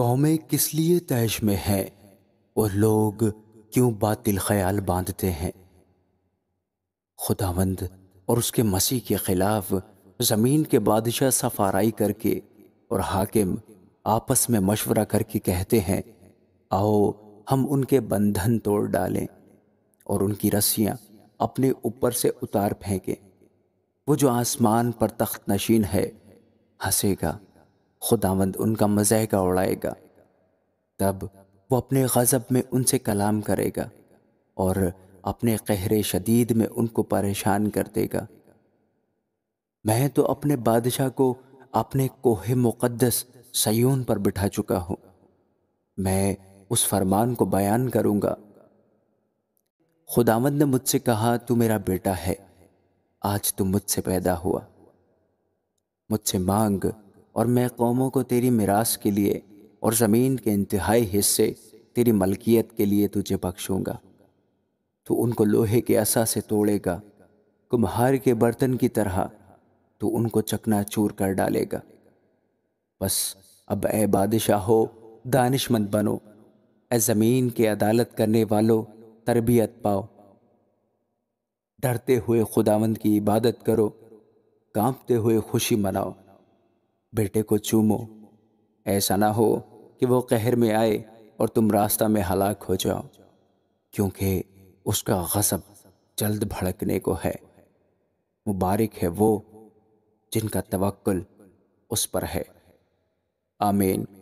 कौमें किस लिए तैश में हैं और लोग क्यों बातिल ख्याल बांधते हैं खुदावंद और उसके मसीह के खिलाफ ज़मीन के बादशाह सफाराई करके और हाकिम आपस में मशवरा करके कहते हैं आओ हम उनके बंधन तोड़ डालें और उनकी रस्सियाँ अपने ऊपर से उतार फेंकें वो जो आसमान पर तख्त नशीन है हंसेगा खुदावंद उनका मजहका उड़ाएगा तब वो अपने गज़ब में उनसे कलाम करेगा और अपने कहरे शदीद में उनको परेशान कर देगा मैं तो अपने बादशाह को अपने कोह मुक़दस सयून पर बिठा चुका हूँ मैं उस फरमान को बयान करूँगा खुदावंद ने मुझसे कहा तू मेरा बेटा है आज तू मुझसे पैदा हुआ मुझसे मांग और मैं कौमों को तेरी मिरास के लिए और ज़मीन के इंतहाई हिस्से तेरी मलकियत के लिए तुझे बख्शूँगा तो उनको लोहे के असा से तोड़ेगा कुम्हार के बर्तन की तरह तो उनको चकना चूर कर डालेगा बस अब ए हो दानिशमंद बनो ए ज़मीन के अदालत करने वालों तरबियत पाओ डरते हुए खुदावंद की इबादत करो कांपते हुए खुशी मनाओ बेटे को चूमो ऐसा ना हो कि वो कहर में आए और तुम रास्ता में हलाक हो जाओ क्योंकि उसका गसब जल्द भड़कने को है मुबारक है वो जिनका तवक्ल उस पर है आमीन